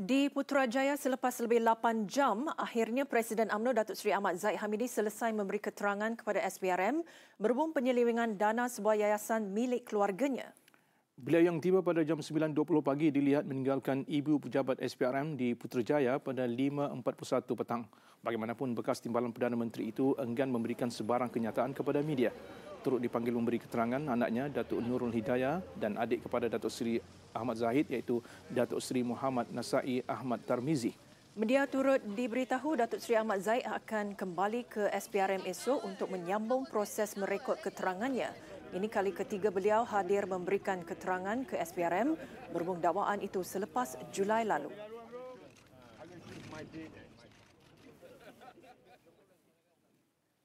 Di Putrajaya selepas lebih 8 jam, akhirnya Presiden UMNO Datuk Seri Ahmad Zaid Hamidi selesai memberi keterangan kepada SPRM berhubung penyelewengan dana sebuah yayasan milik keluarganya. Beliau yang tiba pada jam 9.20 pagi dilihat meninggalkan ibu pejabat SPRM di Putrajaya pada 5.41 petang. Bagaimanapun bekas timbalan Perdana Menteri itu enggan memberikan sebarang kenyataan kepada media turut dipanggil memberi keterangan anaknya Datuk Nurul Hidayah dan adik kepada Datuk Seri Ahmad Zahid iaitu Datuk Seri Muhammad Nasai Ahmad Tarmizi. Media turut diberitahu Datuk Seri Ahmad Zahid akan kembali ke SPRM esok untuk menyambung proses merekod keterangannya. Ini kali ketiga beliau hadir memberikan keterangan ke SPRM berhubung dakwaan itu selepas Julai lalu.